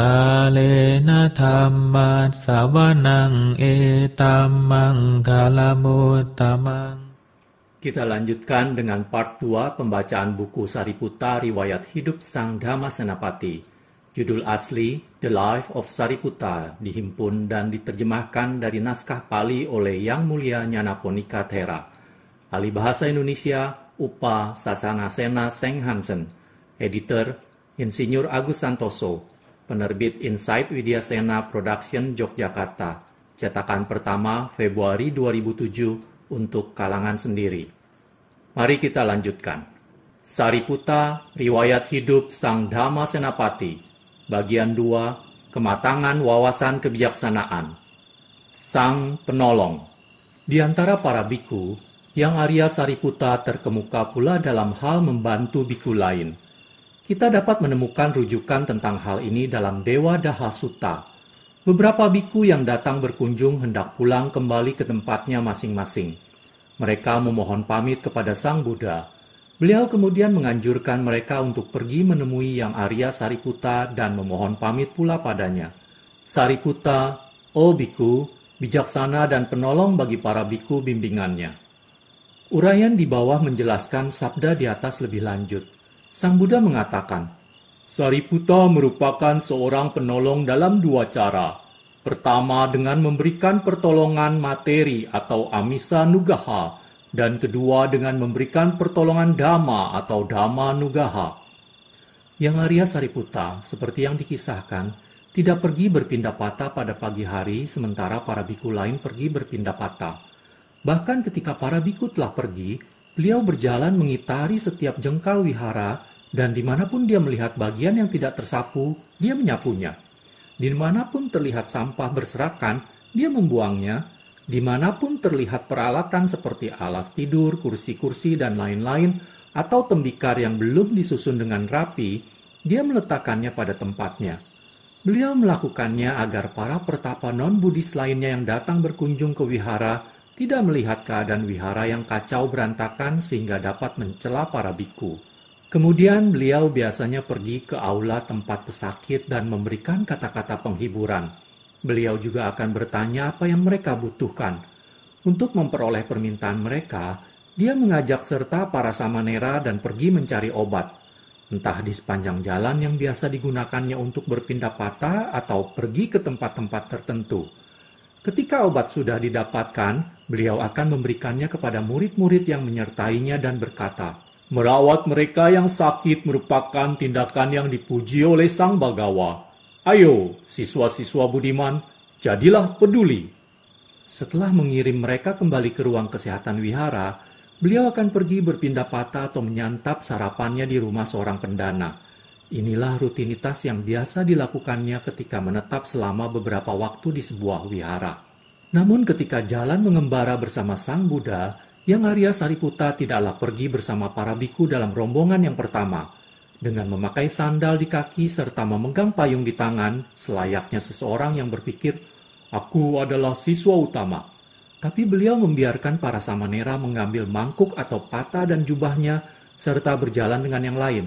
กาเลนะธรรมัสสวนังเอตัมมังคาลมุตตมัง e Kita lanjutkan dengan part 2 pembacaan buku Sariputta Riwayat Hidup Sang Dhamma Senapati. Judul asli The Life of Sariputta dihimpun dan diterjemahkan dari naskah Pali oleh Yang Mulia Nyanaponika Thera. Ali Bahasa Indonesia Upa Sasana Sena Seng Hansen. Editor Insinyur Agus Santoso Penerbit Insight Widya Sena Production Yogyakarta. Cetakan pertama Februari 2007 untuk kalangan sendiri. Mari kita lanjutkan. Sariputa, Riwayat Hidup Sang Dhamma Senapati, Bagian 2, Kematangan Wawasan Kebijaksanaan. Sang Penolong Di antara para biku, yang Arya Sariputa terkemuka pula dalam hal membantu biku lain – kita dapat menemukan rujukan tentang hal ini dalam Dewa Daha Beberapa biku yang datang berkunjung hendak pulang kembali ke tempatnya masing-masing. Mereka memohon pamit kepada Sang Buddha. Beliau kemudian menganjurkan mereka untuk pergi menemui Yang Arya Sariputta dan memohon pamit pula padanya. Sariputta, O biku, bijaksana dan penolong bagi para biku bimbingannya. Urayan di bawah menjelaskan sabda di atas lebih lanjut. Sang Buddha mengatakan, Sariputta merupakan seorang penolong dalam dua cara. Pertama dengan memberikan pertolongan materi atau amisa nugaha, dan kedua dengan memberikan pertolongan dhamma atau dhamma nugaha. Yang Arya Sariputta, seperti yang dikisahkan, tidak pergi berpindah patah pada pagi hari sementara para biku lain pergi berpindah patah. Bahkan ketika para biku telah pergi, Beliau berjalan mengitari setiap jengkal wihara, dan dimanapun dia melihat bagian yang tidak tersapu, dia menyapunya. Dimanapun terlihat sampah berserakan, dia membuangnya. Dimanapun terlihat peralatan seperti alas tidur, kursi-kursi, dan lain-lain, atau tembikar yang belum disusun dengan rapi, dia meletakkannya pada tempatnya. Beliau melakukannya agar para pertapa non-Buddhis lainnya yang datang berkunjung ke wihara tidak melihat keadaan wihara yang kacau berantakan sehingga dapat mencela para biku. Kemudian beliau biasanya pergi ke aula tempat pesakit dan memberikan kata-kata penghiburan. Beliau juga akan bertanya apa yang mereka butuhkan. Untuk memperoleh permintaan mereka, dia mengajak serta para samanera dan pergi mencari obat entah di sepanjang jalan yang biasa digunakannya untuk berpindah patah atau pergi ke tempat-tempat tertentu. Ketika obat sudah didapatkan, beliau akan memberikannya kepada murid-murid yang menyertainya dan berkata, Merawat mereka yang sakit merupakan tindakan yang dipuji oleh Sang Bagawa. Ayo, siswa-siswa budiman, jadilah peduli. Setelah mengirim mereka kembali ke ruang kesehatan wihara, beliau akan pergi berpindah patah atau menyantap sarapannya di rumah seorang pendana. Inilah rutinitas yang biasa dilakukannya ketika menetap selama beberapa waktu di sebuah wihara. Namun ketika jalan mengembara bersama Sang Buddha, Yang Arya Sariputa tidaklah pergi bersama para biku dalam rombongan yang pertama. Dengan memakai sandal di kaki serta memegang payung di tangan, selayaknya seseorang yang berpikir, Aku adalah siswa utama. Tapi beliau membiarkan para samanera mengambil mangkuk atau pata dan jubahnya, serta berjalan dengan yang lain.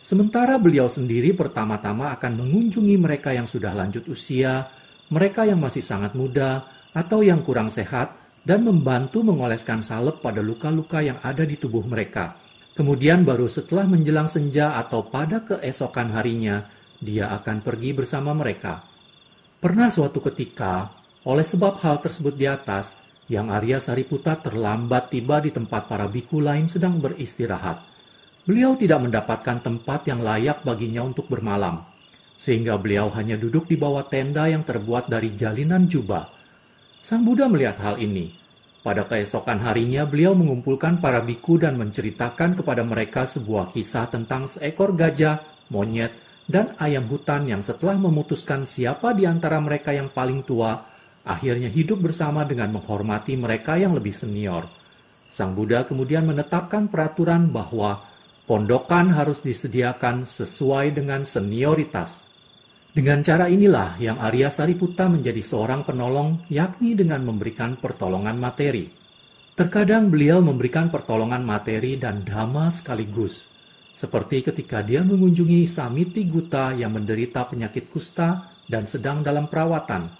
Sementara beliau sendiri pertama-tama akan mengunjungi mereka yang sudah lanjut usia, mereka yang masih sangat muda, atau yang kurang sehat, dan membantu mengoleskan salep pada luka-luka yang ada di tubuh mereka. Kemudian baru setelah menjelang senja atau pada keesokan harinya, dia akan pergi bersama mereka. Pernah suatu ketika, oleh sebab hal tersebut di atas, yang Arya Sariputa terlambat tiba di tempat para biku lain sedang beristirahat. Beliau tidak mendapatkan tempat yang layak baginya untuk bermalam, sehingga beliau hanya duduk di bawah tenda yang terbuat dari jalinan jubah. Sang Buddha melihat hal ini. Pada keesokan harinya, beliau mengumpulkan para biku dan menceritakan kepada mereka sebuah kisah tentang seekor gajah, monyet, dan ayam hutan yang setelah memutuskan siapa di antara mereka yang paling tua, akhirnya hidup bersama dengan menghormati mereka yang lebih senior. Sang Buddha kemudian menetapkan peraturan bahwa pondokan harus disediakan sesuai dengan senioritas. Dengan cara inilah yang Arya Sariputa menjadi seorang penolong yakni dengan memberikan pertolongan materi. Terkadang beliau memberikan pertolongan materi dan dhamma sekaligus, seperti ketika dia mengunjungi Samiti Guta yang menderita penyakit kusta dan sedang dalam perawatan.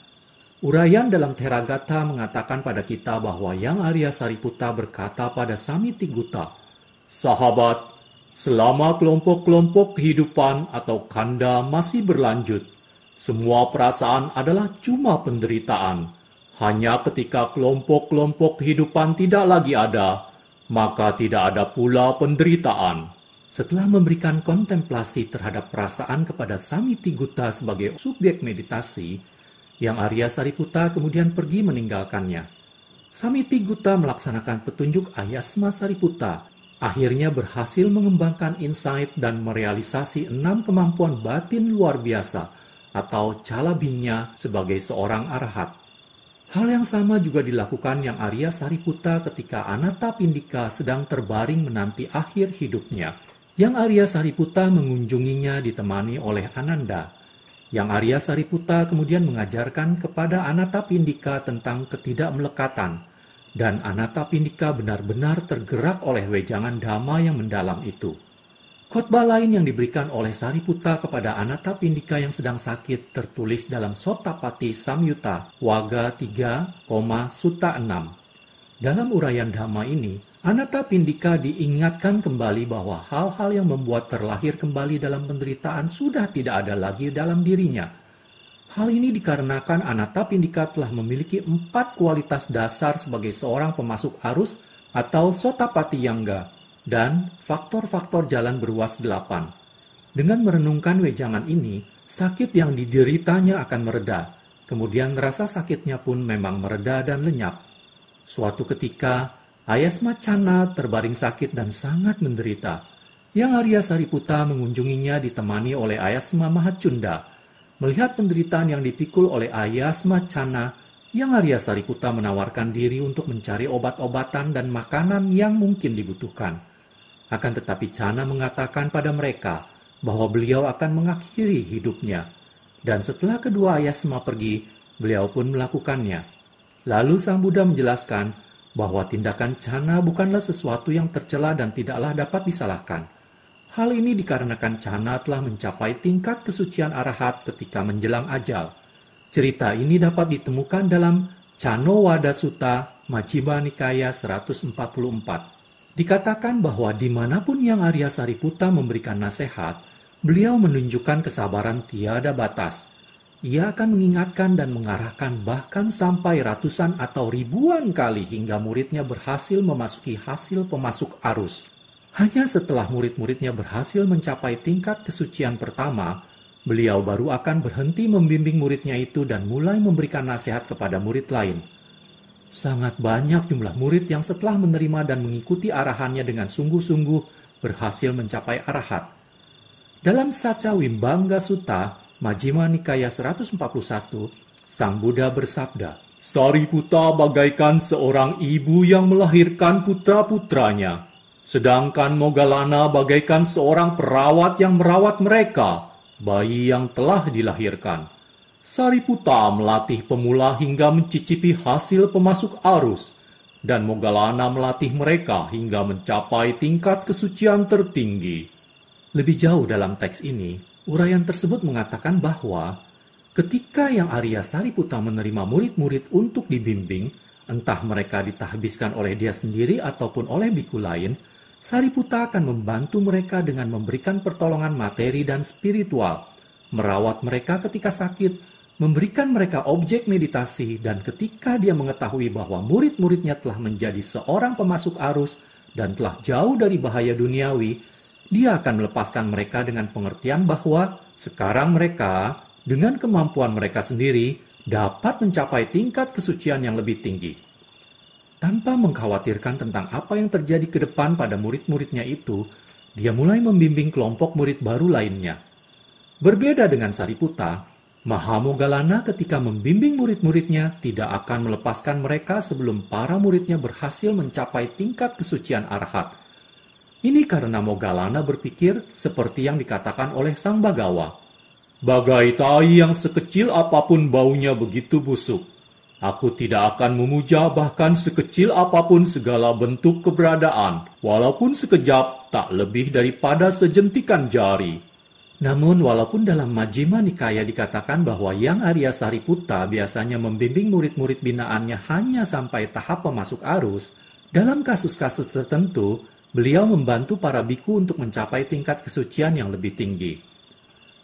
Urayan dalam Theragata mengatakan pada kita bahwa yang Arya Sariputa berkata pada Samiti Guta, Sahabat, Selama kelompok-kelompok kehidupan atau kanda masih berlanjut, semua perasaan adalah cuma penderitaan. Hanya ketika kelompok-kelompok kehidupan tidak lagi ada, maka tidak ada pula penderitaan. Setelah memberikan kontemplasi terhadap perasaan kepada Samiti Guta sebagai subjek meditasi, yang Arya Sariputa kemudian pergi meninggalkannya. Samiti Guta melaksanakan petunjuk Ayasma Sariputa akhirnya berhasil mengembangkan insight dan merealisasi enam kemampuan batin luar biasa atau calabinya sebagai seorang arahat. Hal yang sama juga dilakukan yang Arya Sariputa ketika Anata Pindika sedang terbaring menanti akhir hidupnya. Yang Arya Sariputa mengunjunginya ditemani oleh Ananda. Yang Arya Sariputa kemudian mengajarkan kepada Anata Pindika tentang ketidakmelekatan – dan Anata Pindika benar-benar tergerak oleh wejangan dhamma yang mendalam itu. Khotbah lain yang diberikan oleh Sariputta kepada Anata Pindika yang sedang sakit tertulis dalam Sotapati Samyuta Waga 3, Suta 6. Dalam uraian dhamma ini, Anata Pindika diingatkan kembali bahwa hal-hal yang membuat terlahir kembali dalam penderitaan sudah tidak ada lagi dalam dirinya, Hal ini dikarenakan Anata Pindika telah memiliki empat kualitas dasar sebagai seorang pemasuk arus atau Sotapati Yangga dan faktor-faktor jalan beruas delapan. Dengan merenungkan wejangan ini, sakit yang dideritanya akan mereda. Kemudian rasa sakitnya pun memang mereda dan lenyap. Suatu ketika, Ayasma Chana terbaring sakit dan sangat menderita. Yang Arya Sariputa mengunjunginya ditemani oleh Ayasma Mahacunda, melihat penderitaan yang dipikul oleh Ayasma Chana, yang Arya Sariputa menawarkan diri untuk mencari obat-obatan dan makanan yang mungkin dibutuhkan. Akan tetapi Chana mengatakan pada mereka bahwa beliau akan mengakhiri hidupnya. Dan setelah kedua Ayasma pergi, beliau pun melakukannya. Lalu Sang Buddha menjelaskan bahwa tindakan Chana bukanlah sesuatu yang tercela dan tidaklah dapat disalahkan. Hal ini dikarenakan Chana telah mencapai tingkat kesucian arahat ketika menjelang ajal. Cerita ini dapat ditemukan dalam Chano Wada Suta Majiba Nikaya 144. Dikatakan bahwa dimanapun yang Arya Sariputta memberikan nasihat, beliau menunjukkan kesabaran tiada batas. Ia akan mengingatkan dan mengarahkan bahkan sampai ratusan atau ribuan kali hingga muridnya berhasil memasuki hasil pemasuk arus. Hanya setelah murid-muridnya berhasil mencapai tingkat kesucian pertama, beliau baru akan berhenti membimbing muridnya itu dan mulai memberikan nasihat kepada murid lain. Sangat banyak jumlah murid yang setelah menerima dan mengikuti arahannya dengan sungguh-sungguh berhasil mencapai arahat. Dalam Saca Wimbangga Sutta, majima Nikaya 141, Sang Buddha bersabda, Sariputa bagaikan seorang ibu yang melahirkan putra-putranya. Sedangkan Mogalana bagaikan seorang perawat yang merawat mereka, bayi yang telah dilahirkan. Sariputa melatih pemula hingga mencicipi hasil pemasuk arus, dan Mogalana melatih mereka hingga mencapai tingkat kesucian tertinggi. Lebih jauh dalam teks ini, uraian tersebut mengatakan bahwa ketika yang Arya Sariputa menerima murid-murid untuk dibimbing, entah mereka ditahbiskan oleh dia sendiri ataupun oleh biku lain, Sariputa akan membantu mereka dengan memberikan pertolongan materi dan spiritual, merawat mereka ketika sakit, memberikan mereka objek meditasi, dan ketika dia mengetahui bahwa murid-muridnya telah menjadi seorang pemasuk arus dan telah jauh dari bahaya duniawi, dia akan melepaskan mereka dengan pengertian bahwa sekarang mereka, dengan kemampuan mereka sendiri, dapat mencapai tingkat kesucian yang lebih tinggi. Tanpa mengkhawatirkan tentang apa yang terjadi ke depan pada murid-muridnya itu, dia mulai membimbing kelompok murid baru lainnya. Berbeda dengan Sariputa, Mahamogalana ketika membimbing murid-muridnya tidak akan melepaskan mereka sebelum para muridnya berhasil mencapai tingkat kesucian arhat. Ini karena Mogalana berpikir seperti yang dikatakan oleh Sang Bagawa. Bagai tai yang sekecil apapun baunya begitu busuk. Aku tidak akan memuja bahkan sekecil apapun segala bentuk keberadaan, walaupun sekejap tak lebih daripada sejentikan jari. Namun, walaupun dalam majima Nikaya dikatakan bahwa Yang Arya Sariputta biasanya membimbing murid-murid binaannya hanya sampai tahap pemasuk arus, dalam kasus-kasus tertentu, beliau membantu para biku untuk mencapai tingkat kesucian yang lebih tinggi.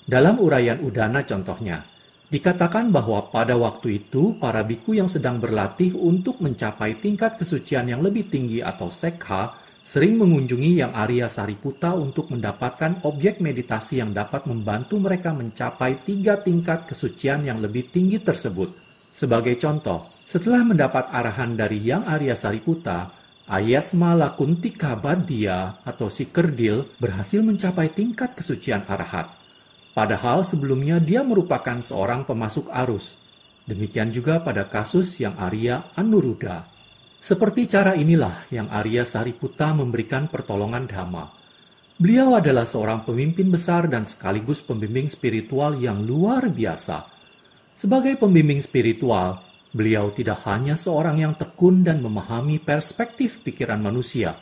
Dalam uraian Udana contohnya, Dikatakan bahwa pada waktu itu para biku yang sedang berlatih untuk mencapai tingkat kesucian yang lebih tinggi atau sekha sering mengunjungi yang Arya Sariputa untuk mendapatkan objek meditasi yang dapat membantu mereka mencapai tiga tingkat kesucian yang lebih tinggi tersebut. Sebagai contoh, setelah mendapat arahan dari Yang Arya Sariputa, Ayasma Lakuntika Badia atau si Kerdil berhasil mencapai tingkat kesucian arahat. Padahal sebelumnya dia merupakan seorang pemasuk arus. Demikian juga pada kasus yang Arya Anuruda. Seperti cara inilah yang Arya Sariputa memberikan pertolongan Dhamma. Beliau adalah seorang pemimpin besar dan sekaligus pembimbing spiritual yang luar biasa. Sebagai pembimbing spiritual, beliau tidak hanya seorang yang tekun dan memahami perspektif pikiran manusia,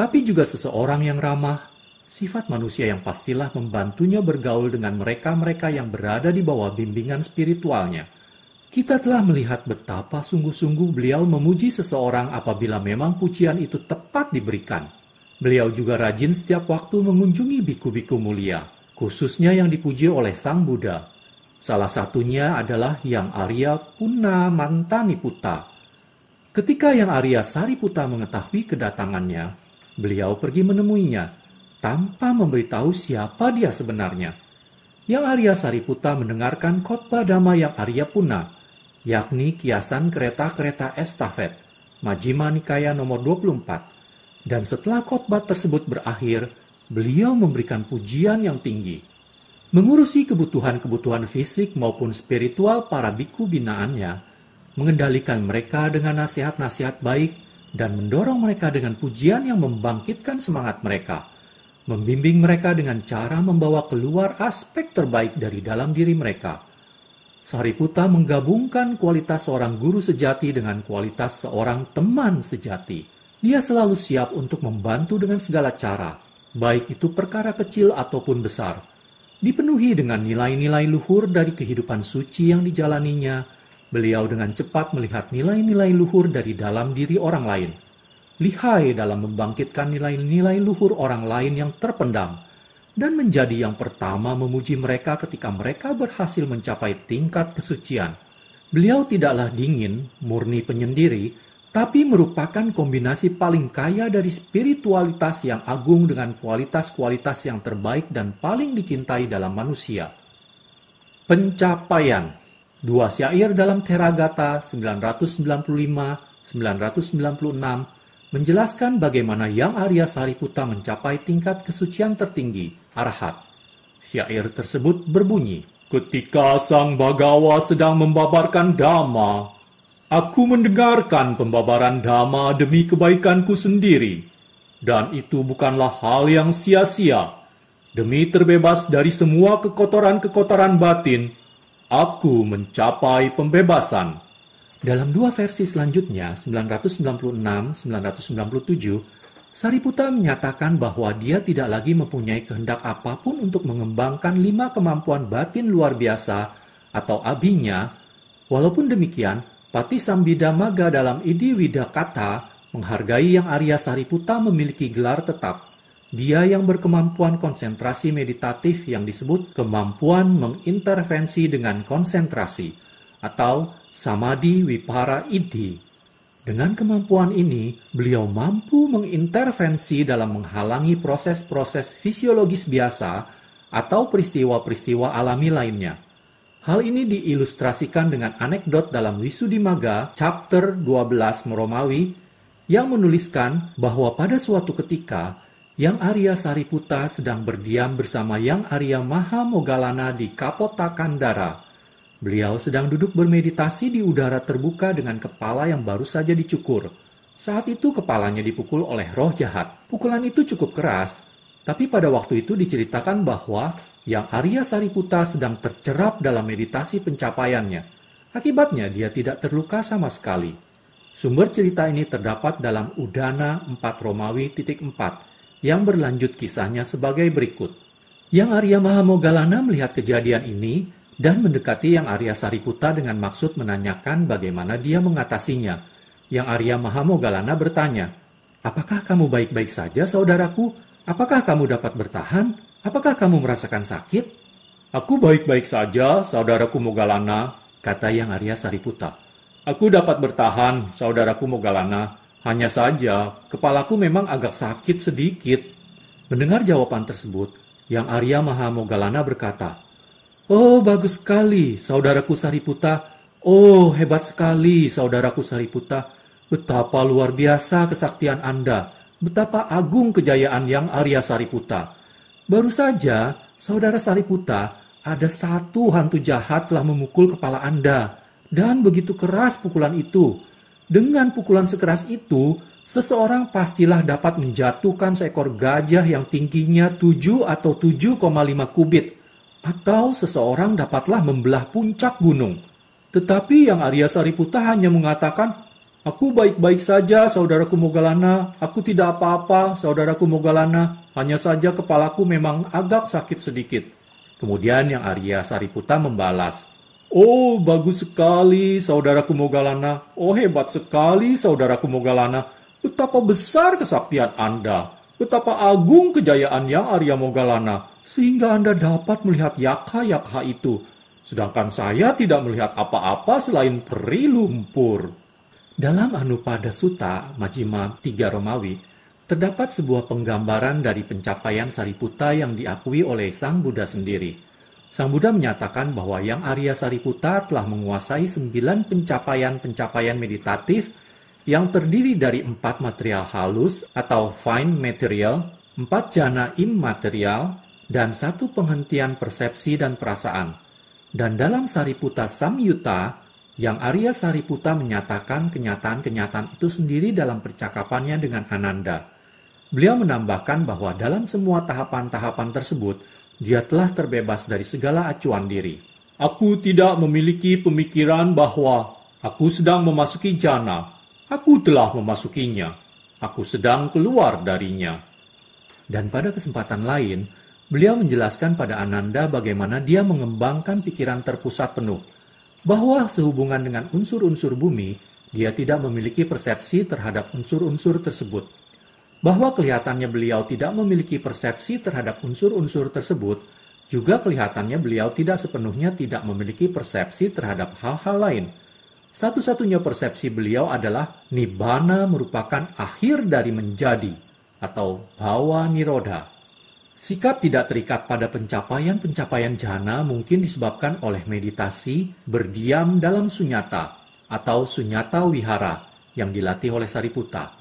tapi juga seseorang yang ramah, sifat manusia yang pastilah membantunya bergaul dengan mereka-mereka yang berada di bawah bimbingan spiritualnya. Kita telah melihat betapa sungguh-sungguh beliau memuji seseorang apabila memang pujian itu tepat diberikan. Beliau juga rajin setiap waktu mengunjungi biku-biku mulia, khususnya yang dipuji oleh Sang Buddha. Salah satunya adalah yang Arya Puna Mantaniputa. Ketika yang Arya Sariputa mengetahui kedatangannya, beliau pergi menemuinya tanpa memberitahu siapa dia sebenarnya. Yang Arya Sariputa mendengarkan khotbah damai yang Arya Puna, yakni kiasan kereta-kereta estafet, Majima Nikaya nomor 24. Dan setelah khotbah tersebut berakhir, beliau memberikan pujian yang tinggi. Mengurusi kebutuhan-kebutuhan fisik maupun spiritual para biku binaannya, mengendalikan mereka dengan nasihat-nasihat baik, dan mendorong mereka dengan pujian yang membangkitkan semangat mereka membimbing mereka dengan cara membawa keluar aspek terbaik dari dalam diri mereka. Sariputa menggabungkan kualitas seorang guru sejati dengan kualitas seorang teman sejati. Dia selalu siap untuk membantu dengan segala cara, baik itu perkara kecil ataupun besar. Dipenuhi dengan nilai-nilai luhur dari kehidupan suci yang dijalaninya, beliau dengan cepat melihat nilai-nilai luhur dari dalam diri orang lain – lihai dalam membangkitkan nilai-nilai luhur orang lain yang terpendam, dan menjadi yang pertama memuji mereka ketika mereka berhasil mencapai tingkat kesucian. Beliau tidaklah dingin, murni penyendiri, tapi merupakan kombinasi paling kaya dari spiritualitas yang agung dengan kualitas-kualitas yang terbaik dan paling dicintai dalam manusia. Pencapaian Dua syair dalam Teragata 995, 996, menjelaskan bagaimana Yang Arya Sariputa mencapai tingkat kesucian tertinggi, arahat. Syair tersebut berbunyi, Ketika Sang Bagawa sedang membabarkan Dhamma, aku mendengarkan pembabaran Dhamma demi kebaikanku sendiri, dan itu bukanlah hal yang sia-sia. Demi terbebas dari semua kekotoran-kekotoran batin, aku mencapai pembebasan. Dalam dua versi selanjutnya, 996-997, Sariputta menyatakan bahwa dia tidak lagi mempunyai kehendak apapun untuk mengembangkan lima kemampuan batin luar biasa atau abinya. Walaupun demikian, Pati Sambida Sambidamaga dalam Idi Kata menghargai yang Arya Sariputta memiliki gelar tetap. Dia yang berkemampuan konsentrasi meditatif yang disebut kemampuan mengintervensi dengan konsentrasi atau samadhi wipara iti. Dengan kemampuan ini, beliau mampu mengintervensi dalam menghalangi proses-proses fisiologis biasa atau peristiwa-peristiwa alami lainnya. Hal ini diilustrasikan dengan anekdot dalam Wisudimaga chapter 12 Romawi yang menuliskan bahwa pada suatu ketika yang Arya Sariputa sedang berdiam bersama Yang Arya Maha Mogalana di Kapota Kandara Beliau sedang duduk bermeditasi di udara terbuka dengan kepala yang baru saja dicukur. Saat itu kepalanya dipukul oleh roh jahat. Pukulan itu cukup keras, tapi pada waktu itu diceritakan bahwa yang Arya Sariputa sedang tercerap dalam meditasi pencapaiannya. Akibatnya dia tidak terluka sama sekali. Sumber cerita ini terdapat dalam Udana 4 Romawi yang berlanjut kisahnya sebagai berikut. Yang Arya Mahamogalana melihat kejadian ini, dan mendekati yang Arya Sariputa dengan maksud menanyakan bagaimana dia mengatasinya. Yang Arya Mahamogalana bertanya, Apakah kamu baik-baik saja, saudaraku? Apakah kamu dapat bertahan? Apakah kamu merasakan sakit? Aku baik-baik saja, saudaraku Mogalana, kata Yang Arya Sariputa. Aku dapat bertahan, saudaraku Mogalana. Hanya saja, kepalaku memang agak sakit sedikit. Mendengar jawaban tersebut, Yang Arya Mahamogalana berkata, Oh, bagus sekali, saudaraku Sariputa. Oh, hebat sekali, saudaraku Sariputa. Betapa luar biasa kesaktian Anda. Betapa agung kejayaan yang Arya Sariputa. Baru saja, saudara Sariputa, ada satu hantu jahat telah memukul kepala Anda. Dan begitu keras pukulan itu. Dengan pukulan sekeras itu, seseorang pastilah dapat menjatuhkan seekor gajah yang tingginya 7 atau 7,5 kubit atau seseorang dapatlah membelah puncak gunung. Tetapi yang Arya Sariputa hanya mengatakan, Aku baik-baik saja, saudaraku Mogalana. Aku tidak apa-apa, saudaraku Mogalana. Hanya saja kepalaku memang agak sakit sedikit. Kemudian yang Arya Sariputa membalas, Oh, bagus sekali, saudaraku Mogalana. Oh, hebat sekali, saudaraku Mogalana. Betapa besar kesaktian Anda. Betapa agung kejayaan yang Arya Mogalana sehingga Anda dapat melihat yakha yakha itu, sedangkan saya tidak melihat apa-apa selain peri lumpur. Dalam Anupada Suta, Majima 3 Romawi, terdapat sebuah penggambaran dari pencapaian Sariputta yang diakui oleh Sang Buddha sendiri. Sang Buddha menyatakan bahwa yang Arya Sariputta telah menguasai sembilan pencapaian-pencapaian meditatif yang terdiri dari empat material halus atau fine material, empat jana immaterial, dan satu penghentian persepsi dan perasaan. Dan dalam Sariputa Samyuta, yang Arya Sariputa menyatakan kenyataan-kenyataan itu sendiri dalam percakapannya dengan Ananda. Beliau menambahkan bahwa dalam semua tahapan-tahapan tersebut, dia telah terbebas dari segala acuan diri. Aku tidak memiliki pemikiran bahwa aku sedang memasuki jana. Aku telah memasukinya. Aku sedang keluar darinya. Dan pada kesempatan lain, Beliau menjelaskan pada Ananda bagaimana dia mengembangkan pikiran terpusat penuh, bahwa sehubungan dengan unsur-unsur bumi, dia tidak memiliki persepsi terhadap unsur-unsur tersebut. Bahwa kelihatannya beliau tidak memiliki persepsi terhadap unsur-unsur tersebut, juga kelihatannya beliau tidak sepenuhnya tidak memiliki persepsi terhadap hal-hal lain. Satu-satunya persepsi beliau adalah nibbana merupakan akhir dari menjadi atau bawa nirodha. Sikap tidak terikat pada pencapaian-pencapaian jhana mungkin disebabkan oleh meditasi berdiam dalam sunyata atau sunyata wihara yang dilatih oleh Sariputta.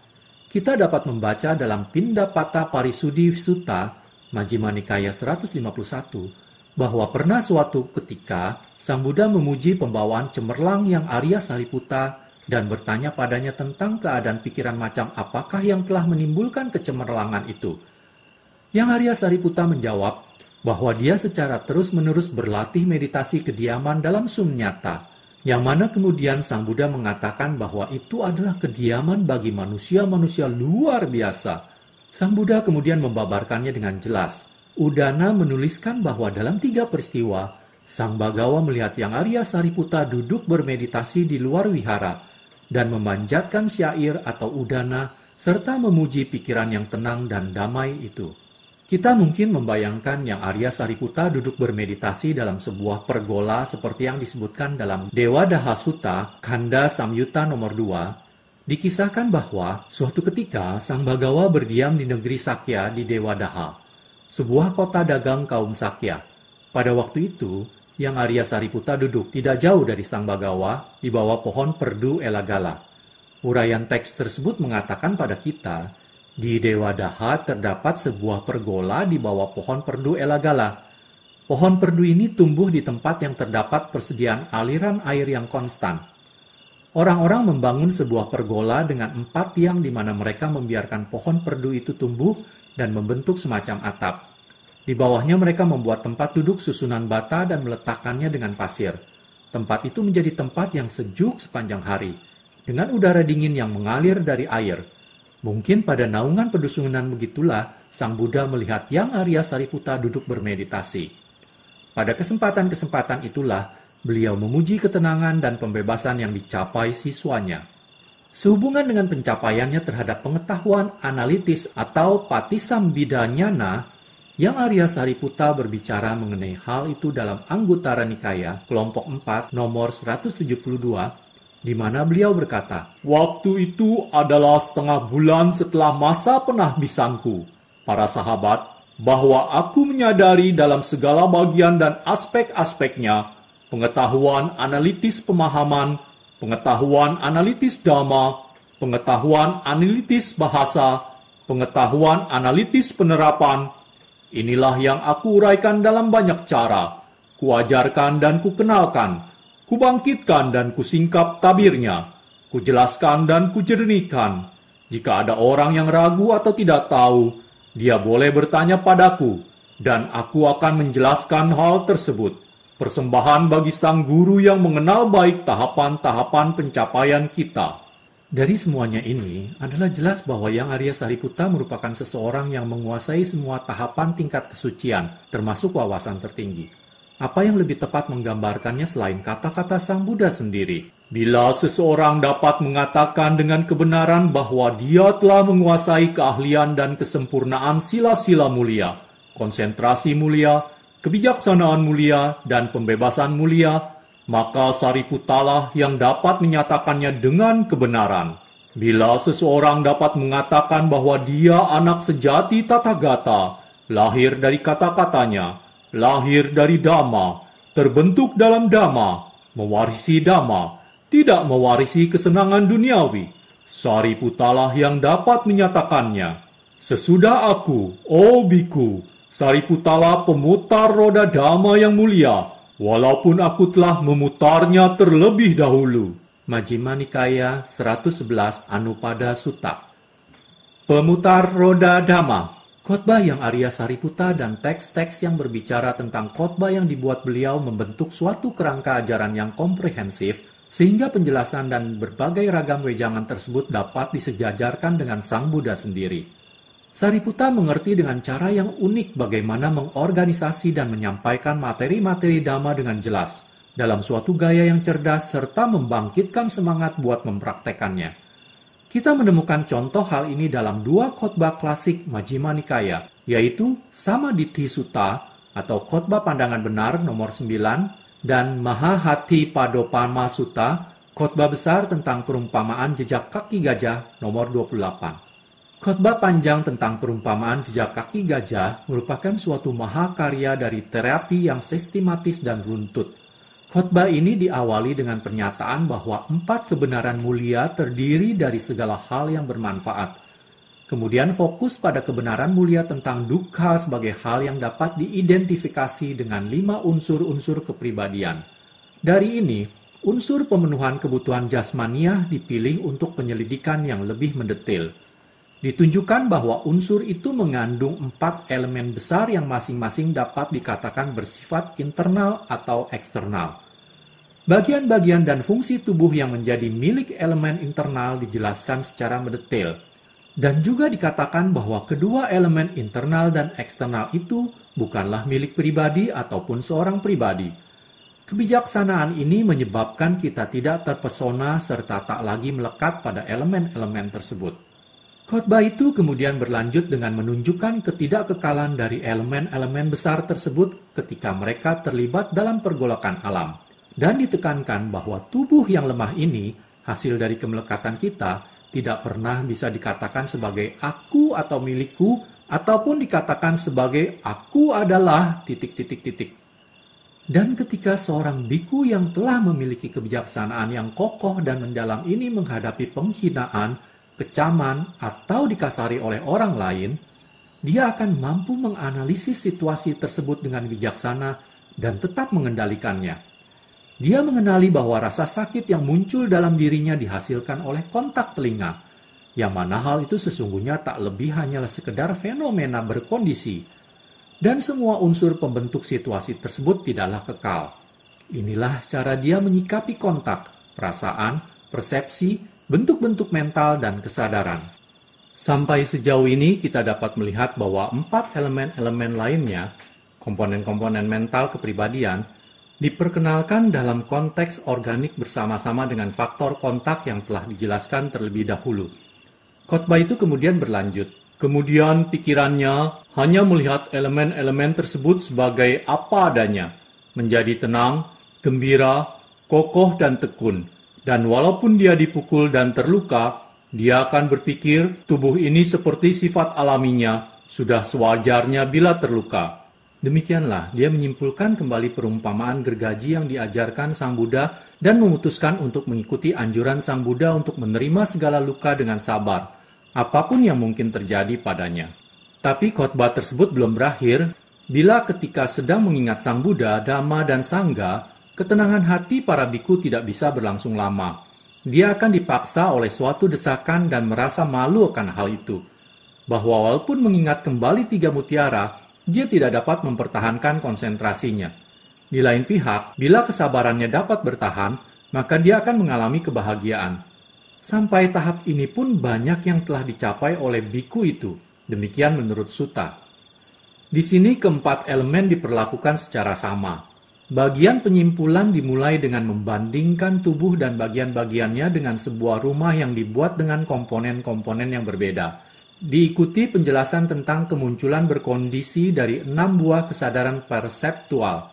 Kita dapat membaca dalam Pindapata Parisudi Sutta Majjhima Nikaya 151 bahwa pernah suatu ketika Sang Buddha memuji pembawaan cemerlang yang Arya Sariputta dan bertanya padanya tentang keadaan pikiran macam apakah yang telah menimbulkan kecemerlangan itu. Yang Arya Sariputa menjawab bahwa dia secara terus-menerus berlatih meditasi kediaman dalam sunyata, yang mana kemudian Sang Buddha mengatakan bahwa itu adalah kediaman bagi manusia-manusia luar biasa. Sang Buddha kemudian membabarkannya dengan jelas. Udana menuliskan bahwa dalam tiga peristiwa, Sang Bagawa melihat yang Arya Sariputa duduk bermeditasi di luar wihara dan memanjatkan syair atau udana serta memuji pikiran yang tenang dan damai itu. Kita mungkin membayangkan yang Arya Sariputa duduk bermeditasi dalam sebuah pergola seperti yang disebutkan dalam Dewa Dahasuta Kanda Samyuta nomor 2. Dikisahkan bahwa suatu ketika Sang Bagawa berdiam di negeri Sakya di Dewa Daha, sebuah kota dagang kaum Sakya. Pada waktu itu, yang Arya Sariputa duduk tidak jauh dari Sang Bagawa di bawah pohon perdu Elagala. Urayan teks tersebut mengatakan pada kita di Dewa Daha terdapat sebuah pergola di bawah pohon perdu Elagala. Pohon perdu ini tumbuh di tempat yang terdapat persediaan aliran air yang konstan. Orang-orang membangun sebuah pergola dengan empat tiang di mana mereka membiarkan pohon perdu itu tumbuh dan membentuk semacam atap. Di bawahnya mereka membuat tempat duduk susunan bata dan meletakkannya dengan pasir. Tempat itu menjadi tempat yang sejuk sepanjang hari, dengan udara dingin yang mengalir dari air. Mungkin pada naungan pedusunan begitulah Sang Buddha melihat Yang Arya Sariputa duduk bermeditasi. Pada kesempatan-kesempatan itulah beliau memuji ketenangan dan pembebasan yang dicapai siswanya. Sehubungan dengan pencapaiannya terhadap pengetahuan analitis atau patisam nyana, Yang Arya Sariputa berbicara mengenai hal itu dalam Anggutara Nikaya kelompok 4 nomor 172 di mana beliau berkata, "Waktu itu adalah setengah bulan setelah masa penahbisanku, para sahabat, bahwa aku menyadari dalam segala bagian dan aspek-aspeknya pengetahuan analitis pemahaman, pengetahuan analitis dhamma, pengetahuan analitis bahasa, pengetahuan analitis penerapan. Inilah yang aku uraikan dalam banyak cara, kuajarkan dan kukenalkan." Kubangkitkan dan kusingkap tabirnya, kujelaskan dan kujernihkan. Jika ada orang yang ragu atau tidak tahu, dia boleh bertanya padaku, dan aku akan menjelaskan hal tersebut. Persembahan bagi sang guru yang mengenal baik tahapan-tahapan pencapaian kita. Dari semuanya ini adalah jelas bahwa Yang Arya Sariputta merupakan seseorang yang menguasai semua tahapan tingkat kesucian, termasuk wawasan tertinggi. Apa yang lebih tepat menggambarkannya selain kata-kata Sang Buddha sendiri? Bila seseorang dapat mengatakan dengan kebenaran bahwa dia telah menguasai keahlian dan kesempurnaan sila-sila mulia, konsentrasi mulia, kebijaksanaan mulia, dan pembebasan mulia, maka Sariputalah yang dapat menyatakannya dengan kebenaran. Bila seseorang dapat mengatakan bahwa dia anak sejati Tathagata, lahir dari kata-katanya, lahir dari dama terbentuk dalam dama mewarisi dama tidak mewarisi kesenangan duniawi. Sariputalah yang dapat menyatakannya. Sesudah aku, oh biku, Sariputala pemutar roda dama yang mulia, walaupun aku telah memutarnya terlebih dahulu. Majima Nikaya 111 Anupada Sutta Pemutar roda dhamma Khotbah yang Arya Sariputa dan teks-teks yang berbicara tentang khotbah yang dibuat beliau membentuk suatu kerangka ajaran yang komprehensif sehingga penjelasan dan berbagai ragam wejangan tersebut dapat disejajarkan dengan Sang Buddha sendiri. Sariputa mengerti dengan cara yang unik bagaimana mengorganisasi dan menyampaikan materi-materi dhamma dengan jelas dalam suatu gaya yang cerdas serta membangkitkan semangat buat mempraktekannya. Kita menemukan contoh hal ini dalam dua khotbah klasik Majima Nikaya, yaitu Sama di Sutta atau khotbah pandangan benar nomor 9 dan Mahahati Padopama Sutta, khotbah besar tentang perumpamaan jejak kaki gajah nomor 28. Khotbah panjang tentang perumpamaan jejak kaki gajah merupakan suatu mahakarya dari terapi yang sistematis dan runtut Khotbah ini diawali dengan pernyataan bahwa empat kebenaran mulia terdiri dari segala hal yang bermanfaat. Kemudian fokus pada kebenaran mulia tentang duka sebagai hal yang dapat diidentifikasi dengan lima unsur-unsur kepribadian. Dari ini, unsur pemenuhan kebutuhan jasmaniah dipilih untuk penyelidikan yang lebih mendetail. Ditunjukkan bahwa unsur itu mengandung empat elemen besar yang masing-masing dapat dikatakan bersifat internal atau eksternal. Bagian-bagian dan fungsi tubuh yang menjadi milik elemen internal dijelaskan secara mendetail, dan juga dikatakan bahwa kedua elemen internal dan eksternal itu bukanlah milik pribadi ataupun seorang pribadi. Kebijaksanaan ini menyebabkan kita tidak terpesona serta tak lagi melekat pada elemen-elemen tersebut. Khotbah itu kemudian berlanjut dengan menunjukkan ketidakkekalan dari elemen-elemen besar tersebut ketika mereka terlibat dalam pergolakan alam dan ditekankan bahwa tubuh yang lemah ini, hasil dari kemelekatan kita, tidak pernah bisa dikatakan sebagai aku atau milikku, ataupun dikatakan sebagai aku adalah titik-titik-titik. Dan ketika seorang biku yang telah memiliki kebijaksanaan yang kokoh dan mendalam ini menghadapi penghinaan, kecaman, atau dikasari oleh orang lain, dia akan mampu menganalisis situasi tersebut dengan bijaksana dan tetap mengendalikannya. Dia mengenali bahwa rasa sakit yang muncul dalam dirinya dihasilkan oleh kontak telinga, yang mana hal itu sesungguhnya tak lebih hanyalah sekedar fenomena berkondisi, dan semua unsur pembentuk situasi tersebut tidaklah kekal. Inilah cara dia menyikapi kontak, perasaan, persepsi, bentuk-bentuk mental, dan kesadaran. Sampai sejauh ini kita dapat melihat bahwa empat elemen-elemen lainnya, komponen-komponen mental kepribadian, diperkenalkan dalam konteks organik bersama-sama dengan faktor kontak yang telah dijelaskan terlebih dahulu. Khotbah itu kemudian berlanjut. Kemudian pikirannya hanya melihat elemen-elemen tersebut sebagai apa adanya, menjadi tenang, gembira, kokoh dan tekun. Dan walaupun dia dipukul dan terluka, dia akan berpikir tubuh ini seperti sifat alaminya, sudah sewajarnya bila terluka. Demikianlah, dia menyimpulkan kembali perumpamaan gergaji yang diajarkan Sang Buddha dan memutuskan untuk mengikuti anjuran Sang Buddha untuk menerima segala luka dengan sabar, apapun yang mungkin terjadi padanya. Tapi khotbah tersebut belum berakhir, bila ketika sedang mengingat Sang Buddha, Dhamma, dan Sangga, ketenangan hati para biku tidak bisa berlangsung lama. Dia akan dipaksa oleh suatu desakan dan merasa malu akan hal itu. Bahwa walaupun mengingat kembali tiga mutiara, dia tidak dapat mempertahankan konsentrasinya. Di lain pihak, bila kesabarannya dapat bertahan, maka dia akan mengalami kebahagiaan. Sampai tahap ini pun banyak yang telah dicapai oleh biku itu. Demikian menurut Suta. Di sini keempat elemen diperlakukan secara sama. Bagian penyimpulan dimulai dengan membandingkan tubuh dan bagian-bagiannya dengan sebuah rumah yang dibuat dengan komponen-komponen yang berbeda Diikuti penjelasan tentang kemunculan berkondisi dari enam buah kesadaran perseptual.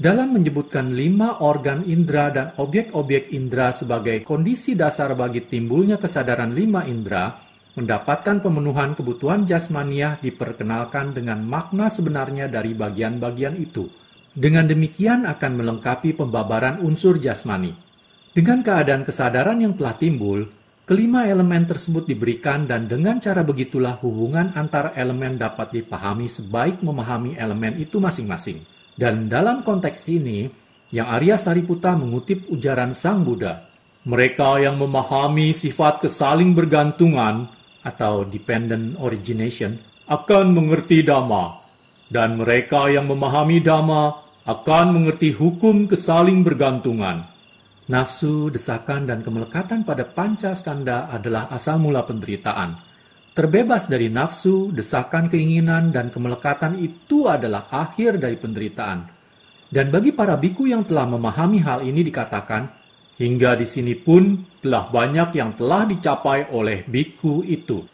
Dalam menyebutkan lima organ indera dan objek-objek indera sebagai kondisi dasar bagi timbulnya kesadaran lima indera, mendapatkan pemenuhan kebutuhan jasmaniah diperkenalkan dengan makna sebenarnya dari bagian-bagian itu. Dengan demikian akan melengkapi pembabaran unsur jasmani. Dengan keadaan kesadaran yang telah timbul, Kelima elemen tersebut diberikan dan dengan cara begitulah hubungan antara elemen dapat dipahami sebaik memahami elemen itu masing-masing. Dan dalam konteks ini, yang Arya Sariputa mengutip ujaran Sang Buddha, mereka yang memahami sifat kesaling bergantungan atau dependent origination akan mengerti dhamma dan mereka yang memahami dhamma akan mengerti hukum kesaling bergantungan. Nafsu, desakan, dan kemelekatan pada panca skanda adalah asal mula penderitaan. Terbebas dari nafsu, desakan keinginan, dan kemelekatan itu adalah akhir dari penderitaan. Dan bagi para biku yang telah memahami hal ini dikatakan, hingga di sini pun telah banyak yang telah dicapai oleh biku itu.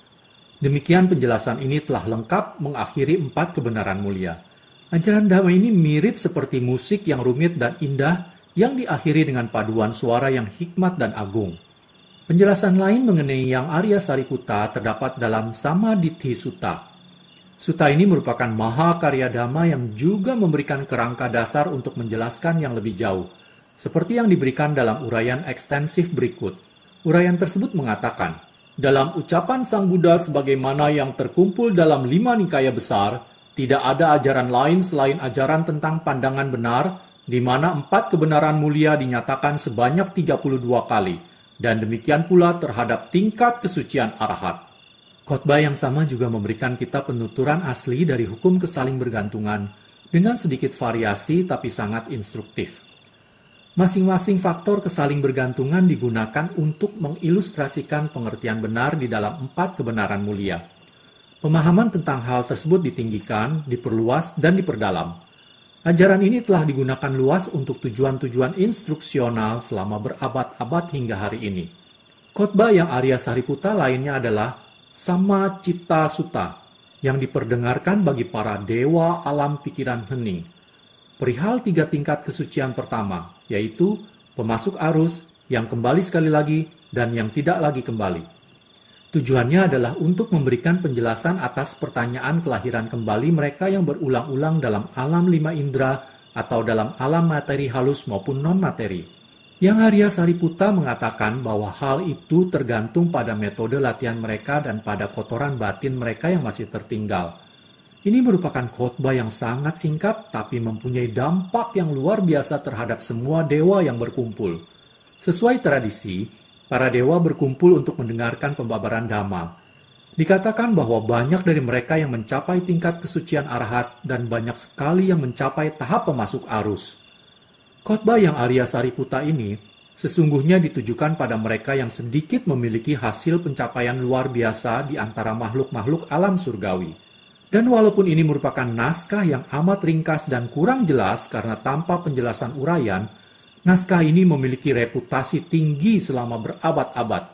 Demikian penjelasan ini telah lengkap mengakhiri empat kebenaran mulia. Ajaran damai ini mirip seperti musik yang rumit dan indah yang diakhiri dengan paduan suara yang hikmat dan agung. Penjelasan lain mengenai yang Arya Sariputta terdapat dalam Samaditi Sutta. Sutta ini merupakan maha karya dhamma yang juga memberikan kerangka dasar untuk menjelaskan yang lebih jauh, seperti yang diberikan dalam uraian ekstensif berikut. Uraian tersebut mengatakan, dalam ucapan Sang Buddha sebagaimana yang terkumpul dalam lima nikaya besar, tidak ada ajaran lain selain ajaran tentang pandangan benar di mana empat kebenaran mulia dinyatakan sebanyak 32 kali, dan demikian pula terhadap tingkat kesucian arahat. Khotbah yang sama juga memberikan kita penuturan asli dari hukum kesaling bergantungan dengan sedikit variasi tapi sangat instruktif. Masing-masing faktor kesaling bergantungan digunakan untuk mengilustrasikan pengertian benar di dalam empat kebenaran mulia. Pemahaman tentang hal tersebut ditinggikan, diperluas, dan diperdalam Ajaran ini telah digunakan luas untuk tujuan-tujuan instruksional selama berabad-abad hingga hari ini. Khotbah yang Arya Sariputa lainnya adalah Sama Cita Suta yang diperdengarkan bagi para dewa alam pikiran hening. Perihal tiga tingkat kesucian pertama, yaitu pemasuk arus, yang kembali sekali lagi, dan yang tidak lagi kembali. Tujuannya adalah untuk memberikan penjelasan atas pertanyaan kelahiran kembali mereka yang berulang-ulang dalam alam lima indera atau dalam alam materi halus maupun non-materi. Yang Arya Sariputa mengatakan bahwa hal itu tergantung pada metode latihan mereka dan pada kotoran batin mereka yang masih tertinggal. Ini merupakan khotbah yang sangat singkat tapi mempunyai dampak yang luar biasa terhadap semua dewa yang berkumpul. Sesuai tradisi, para dewa berkumpul untuk mendengarkan pembabaran Dhamma. Dikatakan bahwa banyak dari mereka yang mencapai tingkat kesucian arahat dan banyak sekali yang mencapai tahap pemasuk arus. Khotbah yang Arya Sariputa ini sesungguhnya ditujukan pada mereka yang sedikit memiliki hasil pencapaian luar biasa di antara makhluk-makhluk alam surgawi. Dan walaupun ini merupakan naskah yang amat ringkas dan kurang jelas karena tanpa penjelasan uraian, Naskah ini memiliki reputasi tinggi selama berabad-abad.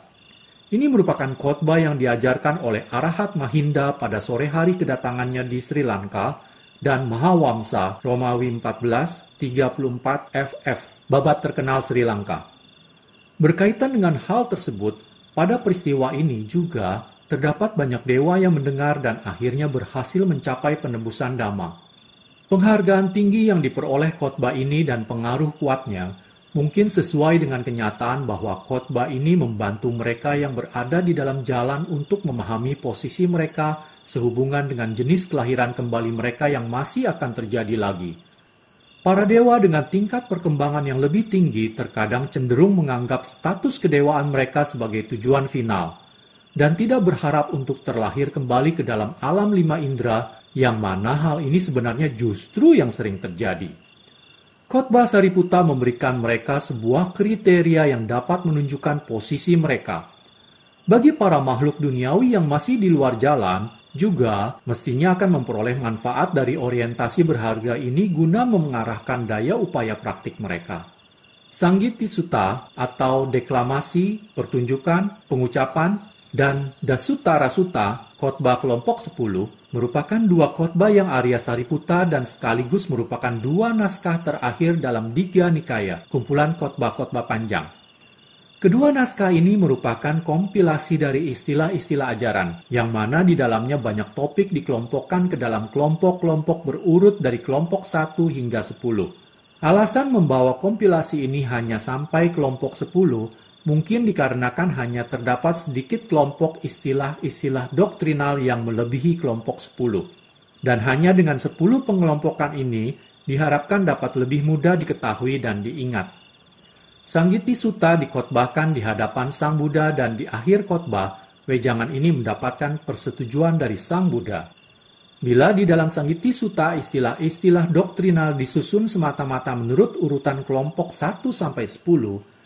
Ini merupakan khotbah yang diajarkan oleh Arahat Mahinda pada sore hari kedatangannya di Sri Lanka dan Mahawamsa Romawi 14 34 FF babat terkenal Sri Lanka. Berkaitan dengan hal tersebut, pada peristiwa ini juga terdapat banyak dewa yang mendengar dan akhirnya berhasil mencapai penebusan damai. Penghargaan tinggi yang diperoleh khotbah ini dan pengaruh kuatnya mungkin sesuai dengan kenyataan bahwa khotbah ini membantu mereka yang berada di dalam jalan untuk memahami posisi mereka sehubungan dengan jenis kelahiran kembali mereka yang masih akan terjadi lagi. Para dewa dengan tingkat perkembangan yang lebih tinggi terkadang cenderung menganggap status kedewaan mereka sebagai tujuan final dan tidak berharap untuk terlahir kembali ke dalam alam lima indera yang mana hal ini sebenarnya justru yang sering terjadi. Khotbah Sariputa memberikan mereka sebuah kriteria yang dapat menunjukkan posisi mereka. Bagi para makhluk duniawi yang masih di luar jalan, juga mestinya akan memperoleh manfaat dari orientasi berharga ini guna mengarahkan daya upaya praktik mereka. Sanggiti Suta atau deklamasi, pertunjukan, pengucapan, dan Dasuta Rasuta, khotbah kelompok 10, merupakan dua khotbah yang Arya Sariputa dan sekaligus merupakan dua naskah terakhir dalam Diga Nikaya, kumpulan khotbah-khotbah panjang. Kedua naskah ini merupakan kompilasi dari istilah-istilah ajaran, yang mana di dalamnya banyak topik dikelompokkan ke dalam kelompok-kelompok berurut dari kelompok 1 hingga 10. Alasan membawa kompilasi ini hanya sampai kelompok 10 mungkin dikarenakan hanya terdapat sedikit kelompok istilah-istilah doktrinal yang melebihi kelompok 10. Dan hanya dengan 10 pengelompokan ini diharapkan dapat lebih mudah diketahui dan diingat. Sanggiti Suta dikotbahkan di hadapan Sang Buddha dan di akhir khotbah, wejangan ini mendapatkan persetujuan dari Sang Buddha. Bila di dalam Sanggiti Suta istilah-istilah doktrinal disusun semata-mata menurut urutan kelompok 1 sampai 10,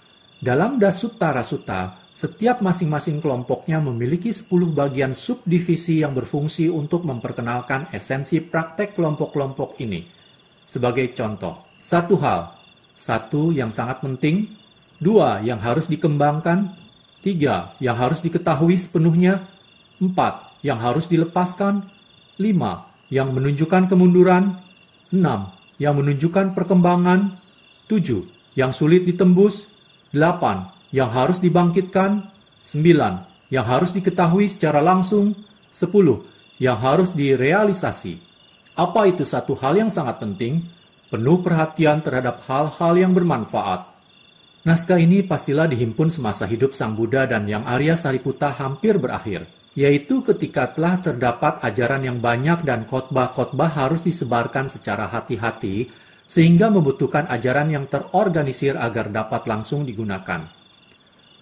dalam Dasutta tarasuta, setiap masing-masing kelompoknya memiliki 10 bagian subdivisi yang berfungsi untuk memperkenalkan esensi praktek kelompok-kelompok ini. Sebagai contoh, satu hal, satu yang sangat penting, dua yang harus dikembangkan, tiga yang harus diketahui sepenuhnya, empat yang harus dilepaskan, lima yang menunjukkan kemunduran, enam yang menunjukkan perkembangan, tujuh yang sulit ditembus, 8. Yang harus dibangkitkan 9. Yang harus diketahui secara langsung 10. Yang harus direalisasi Apa itu satu hal yang sangat penting? Penuh perhatian terhadap hal-hal yang bermanfaat. Naskah ini pastilah dihimpun semasa hidup Sang Buddha dan Yang Arya Sariputa hampir berakhir, yaitu ketika telah terdapat ajaran yang banyak dan khotbah-khotbah harus disebarkan secara hati-hati sehingga membutuhkan ajaran yang terorganisir agar dapat langsung digunakan.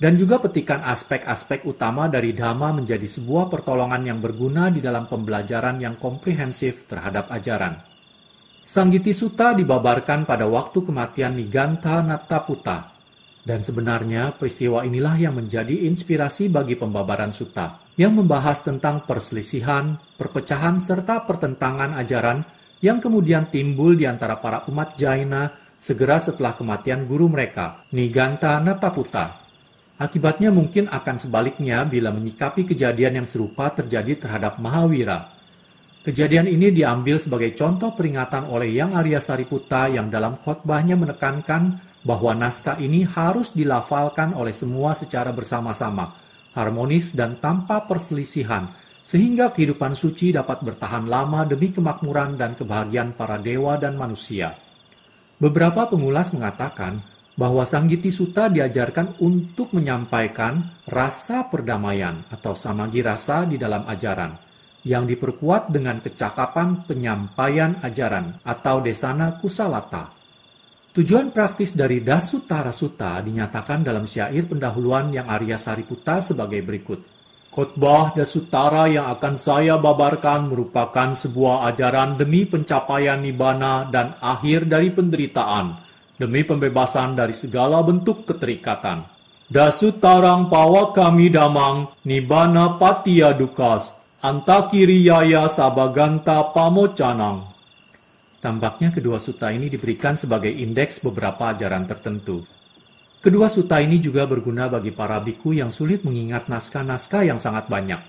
Dan juga petikan aspek-aspek utama dari dhamma menjadi sebuah pertolongan yang berguna di dalam pembelajaran yang komprehensif terhadap ajaran. Sanggiti Suta dibabarkan pada waktu kematian Niganta Nataputa, dan sebenarnya peristiwa inilah yang menjadi inspirasi bagi pembabaran Suta, yang membahas tentang perselisihan, perpecahan, serta pertentangan ajaran yang kemudian timbul di antara para umat Jaina segera setelah kematian guru mereka, Niganta Nataputa. Akibatnya mungkin akan sebaliknya bila menyikapi kejadian yang serupa terjadi terhadap Mahawira. Kejadian ini diambil sebagai contoh peringatan oleh Yang Arya Sariputta yang dalam khotbahnya menekankan bahwa naskah ini harus dilafalkan oleh semua secara bersama-sama, harmonis dan tanpa perselisihan – sehingga kehidupan suci dapat bertahan lama demi kemakmuran dan kebahagiaan para dewa dan manusia. Beberapa pengulas mengatakan bahwa Sanggiti Suta diajarkan untuk menyampaikan rasa perdamaian atau samagi rasa di dalam ajaran, yang diperkuat dengan kecakapan penyampaian ajaran atau desana kusalata. Tujuan praktis dari Dasutara Sutta dinyatakan dalam syair pendahuluan yang Arya Sariputa sebagai berikut. Khotbah sutara yang akan saya babarkan merupakan sebuah ajaran demi pencapaian nibana dan akhir dari penderitaan, demi pembebasan dari segala bentuk keterikatan. Dasutarang pawa kami damang, nibana patia dukas, antakiriyaya sabaganta pamocanang. Tampaknya kedua suta ini diberikan sebagai indeks beberapa ajaran tertentu. Kedua suta ini juga berguna bagi para biku yang sulit mengingat naskah-naskah yang sangat banyak.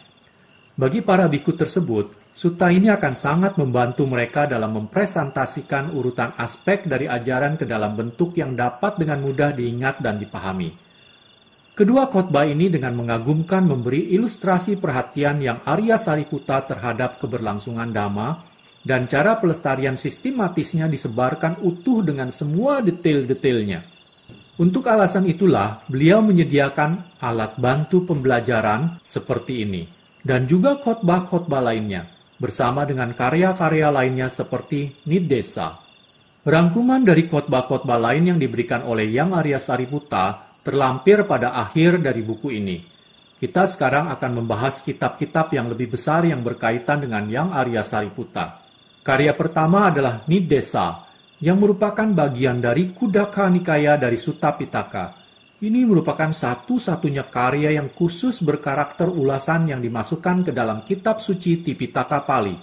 Bagi para biku tersebut, suta ini akan sangat membantu mereka dalam mempresentasikan urutan aspek dari ajaran ke dalam bentuk yang dapat dengan mudah diingat dan dipahami. Kedua khotbah ini dengan mengagumkan memberi ilustrasi perhatian yang Arya Sariputa terhadap keberlangsungan dhamma dan cara pelestarian sistematisnya disebarkan utuh dengan semua detail-detailnya. Untuk alasan itulah beliau menyediakan alat bantu pembelajaran seperti ini dan juga khotbah-khotbah lainnya bersama dengan karya-karya lainnya seperti Nidesa. Rangkuman dari khotbah-khotbah lain yang diberikan oleh Yang Arya Sariputa terlampir pada akhir dari buku ini. Kita sekarang akan membahas kitab-kitab yang lebih besar yang berkaitan dengan Yang Arya Sariputa. Karya pertama adalah Nidesa yang merupakan bagian dari Kudaka Nikaya dari Sutta Pitaka. Ini merupakan satu-satunya karya yang khusus berkarakter ulasan yang dimasukkan ke dalam kitab suci Tipitaka Pali.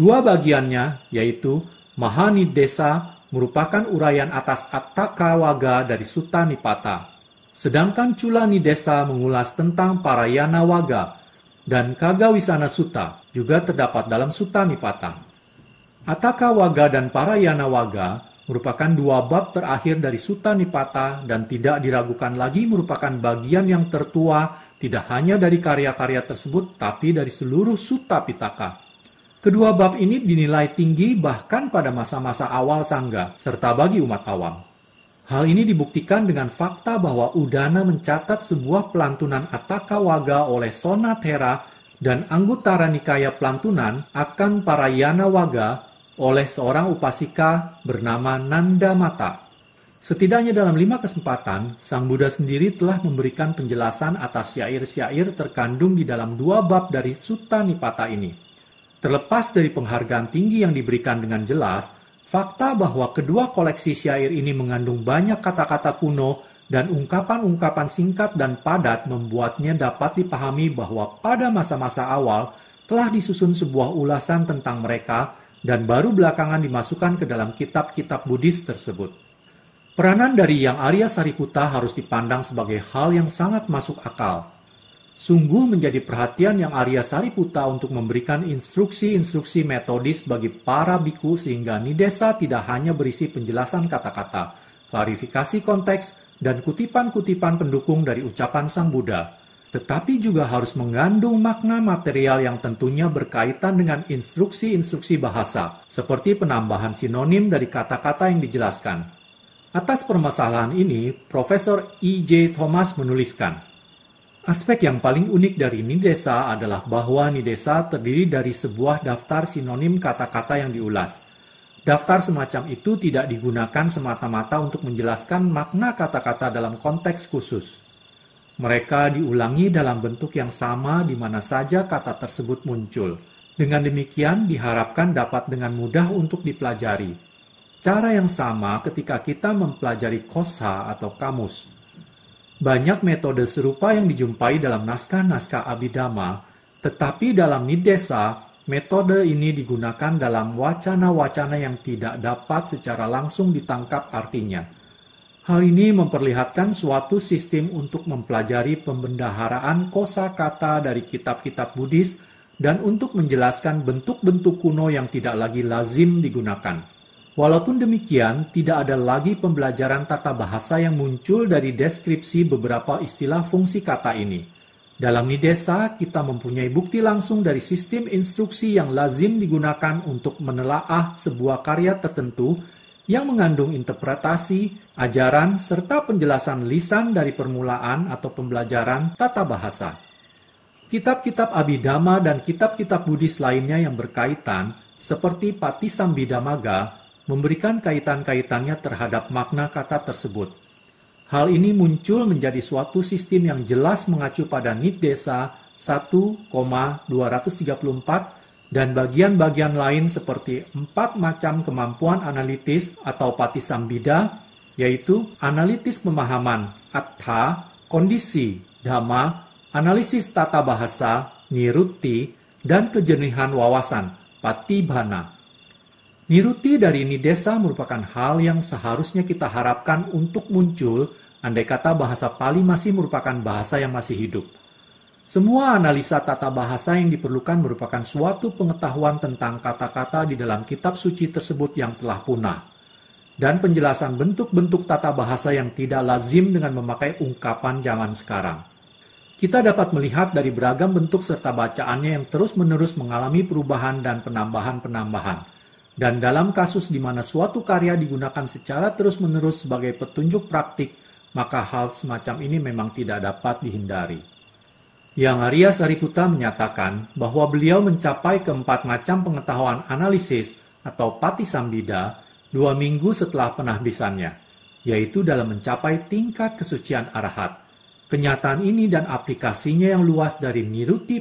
Dua bagiannya, yaitu Mahanidesa merupakan uraian atas ataka Waga dari Sutta Nipata. Sedangkan Culani Desa mengulas tentang Parayana Waga dan Kagawisana Sutta juga terdapat dalam Sutta Nipata. Ataka Waga dan Parayana Waga merupakan dua bab terakhir dari Sutta Nipata dan tidak diragukan lagi merupakan bagian yang tertua tidak hanya dari karya-karya tersebut tapi dari seluruh Sutta Pitaka. Kedua bab ini dinilai tinggi bahkan pada masa-masa awal Sangga serta bagi umat awam. Hal ini dibuktikan dengan fakta bahwa Udana mencatat sebuah pelantunan Ataka Waga oleh Sona dan anggota Nikaya Pelantunan akan Parayana Waga oleh seorang upasika bernama Nanda Mata. Setidaknya dalam lima kesempatan, Sang Buddha sendiri telah memberikan penjelasan atas syair-syair terkandung di dalam dua bab dari Sutta Nipata ini. Terlepas dari penghargaan tinggi yang diberikan dengan jelas, fakta bahwa kedua koleksi syair ini mengandung banyak kata-kata kuno dan ungkapan-ungkapan singkat dan padat membuatnya dapat dipahami bahwa pada masa-masa awal telah disusun sebuah ulasan tentang mereka dan baru belakangan dimasukkan ke dalam kitab-kitab Buddhis tersebut. Peranan dari Yang Arya Sariputta harus dipandang sebagai hal yang sangat masuk akal. Sungguh menjadi perhatian yang Arya Sariputta untuk memberikan instruksi-instruksi metodis bagi para biku sehingga Nidesa tidak hanya berisi penjelasan kata-kata, klarifikasi konteks, dan kutipan-kutipan pendukung dari ucapan Sang Buddha, tetapi juga harus mengandung makna material yang tentunya berkaitan dengan instruksi-instruksi bahasa, seperti penambahan sinonim dari kata-kata yang dijelaskan. Atas permasalahan ini, Profesor E.J. Thomas menuliskan, Aspek yang paling unik dari nidesa adalah bahwa nidesa terdiri dari sebuah daftar sinonim kata-kata yang diulas. Daftar semacam itu tidak digunakan semata-mata untuk menjelaskan makna kata-kata dalam konteks khusus. Mereka diulangi dalam bentuk yang sama di mana saja kata tersebut muncul. Dengan demikian, diharapkan dapat dengan mudah untuk dipelajari. Cara yang sama ketika kita mempelajari kosa atau kamus. Banyak metode serupa yang dijumpai dalam naskah-naskah Abidama, tetapi dalam Nidesa, metode ini digunakan dalam wacana-wacana yang tidak dapat secara langsung ditangkap artinya Hal ini memperlihatkan suatu sistem untuk mempelajari pembendaharaan kosa kata dari kitab-kitab Buddhis dan untuk menjelaskan bentuk-bentuk kuno yang tidak lagi lazim digunakan. Walaupun demikian, tidak ada lagi pembelajaran tata bahasa yang muncul dari deskripsi beberapa istilah fungsi kata ini. Dalam Nidesa, kita mempunyai bukti langsung dari sistem instruksi yang lazim digunakan untuk menelaah sebuah karya tertentu yang mengandung interpretasi, ajaran, serta penjelasan lisan dari permulaan atau pembelajaran tata bahasa. Kitab-kitab Abhidhamma dan kitab-kitab Buddhis lainnya yang berkaitan, seperti Patisambhidamaga, memberikan kaitan-kaitannya terhadap makna kata tersebut. Hal ini muncul menjadi suatu sistem yang jelas mengacu pada Nidesa 1,234 dan bagian-bagian lain seperti empat macam kemampuan analitis atau pati sambida, yaitu analitis pemahaman, atha, kondisi, dhamma, analisis tata bahasa, niruti, dan kejernihan wawasan, patibhana. Niruti dari nidesa merupakan hal yang seharusnya kita harapkan untuk muncul andai kata bahasa Pali masih merupakan bahasa yang masih hidup. Semua analisa tata bahasa yang diperlukan merupakan suatu pengetahuan tentang kata-kata di dalam kitab suci tersebut yang telah punah, dan penjelasan bentuk-bentuk tata bahasa yang tidak lazim dengan memakai ungkapan zaman sekarang. Kita dapat melihat dari beragam bentuk serta bacaannya yang terus-menerus mengalami perubahan dan penambahan-penambahan. Dan dalam kasus di mana suatu karya digunakan secara terus-menerus sebagai petunjuk praktik, maka hal semacam ini memang tidak dapat dihindari yang Arya Sariputa menyatakan bahwa beliau mencapai keempat macam pengetahuan analisis atau pati sambida dua minggu setelah penahbisannya, yaitu dalam mencapai tingkat kesucian arahat. Kenyataan ini dan aplikasinya yang luas dari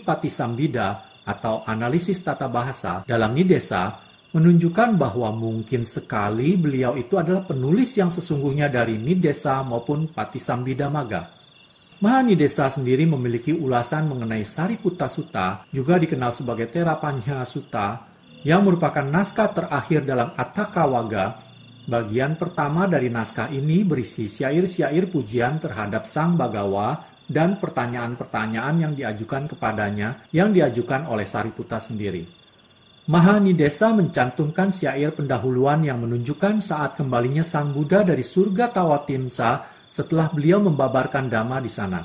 pati sambida atau analisis tata bahasa dalam nidesa menunjukkan bahwa mungkin sekali beliau itu adalah penulis yang sesungguhnya dari nidesa maupun pati sambida maga. Mahani Desa sendiri memiliki ulasan mengenai Sariputta Sutta, juga dikenal sebagai Terapanya Sutta, yang merupakan naskah terakhir dalam Atakawaga. Bagian pertama dari naskah ini berisi syair-syair pujian terhadap Sang Bagawa dan pertanyaan-pertanyaan yang diajukan kepadanya yang diajukan oleh Sariputta sendiri. Mahani Desa mencantumkan syair pendahuluan yang menunjukkan saat kembalinya Sang Buddha dari surga Tawatimsa setelah beliau membabarkan dhamma di sana.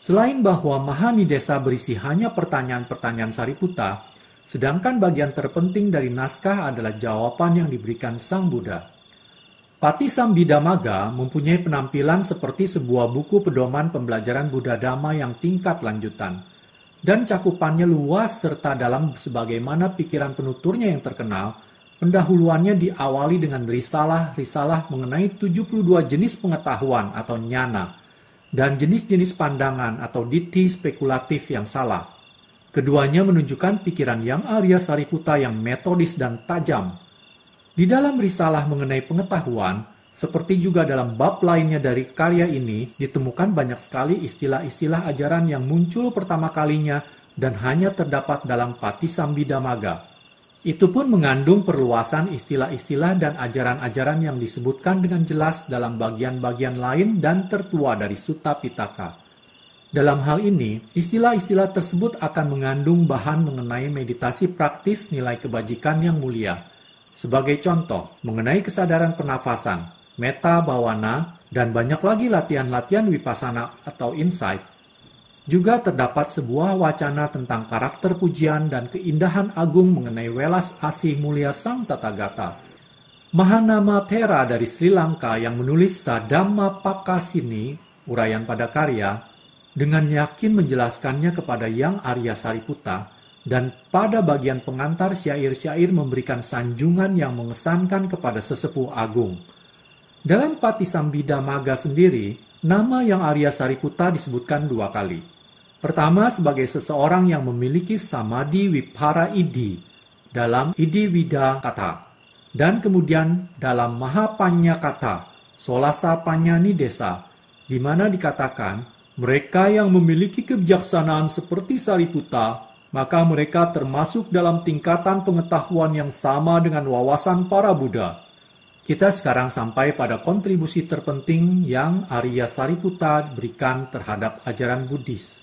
Selain bahwa Mahani Desa berisi hanya pertanyaan-pertanyaan Sariputta, sedangkan bagian terpenting dari naskah adalah jawaban yang diberikan Sang Buddha. Pati Sambidamaga mempunyai penampilan seperti sebuah buku pedoman pembelajaran Buddha Dhamma yang tingkat lanjutan, dan cakupannya luas serta dalam sebagaimana pikiran penuturnya yang terkenal Pendahuluannya diawali dengan risalah-risalah mengenai 72 jenis pengetahuan atau nyana dan jenis-jenis pandangan atau diti spekulatif yang salah. Keduanya menunjukkan pikiran yang Arya Sariputa yang metodis dan tajam. Di dalam risalah mengenai pengetahuan, seperti juga dalam bab lainnya dari karya ini, ditemukan banyak sekali istilah-istilah ajaran yang muncul pertama kalinya dan hanya terdapat dalam Patisambhidamaga. Maga itu pun mengandung perluasan istilah-istilah dan ajaran-ajaran yang disebutkan dengan jelas dalam bagian-bagian lain dan tertua dari Sutta Pitaka. Dalam hal ini, istilah-istilah tersebut akan mengandung bahan mengenai meditasi praktis nilai kebajikan yang mulia. Sebagai contoh, mengenai kesadaran pernafasan, meta bawana, dan banyak lagi latihan-latihan wipasana atau insight juga terdapat sebuah wacana tentang karakter pujian dan keindahan agung mengenai welas asih mulia Sang Tathagata. Mahanama Thera dari Sri Lanka yang menulis Sadama Pakasini, uraian pada karya, dengan yakin menjelaskannya kepada Yang Arya Sariputta, dan pada bagian pengantar syair-syair memberikan sanjungan yang mengesankan kepada sesepuh agung. Dalam Patisambida Maga sendiri, nama yang Arya Sariputta disebutkan dua kali. Pertama, sebagai seseorang yang memiliki samadhi wipara idi dalam idi wida kata. Dan kemudian dalam mahapanya kata, solasa panyani desa, di mana dikatakan, mereka yang memiliki kebijaksanaan seperti Sariputa, maka mereka termasuk dalam tingkatan pengetahuan yang sama dengan wawasan para Buddha. Kita sekarang sampai pada kontribusi terpenting yang Arya Sariputa berikan terhadap ajaran Buddhis.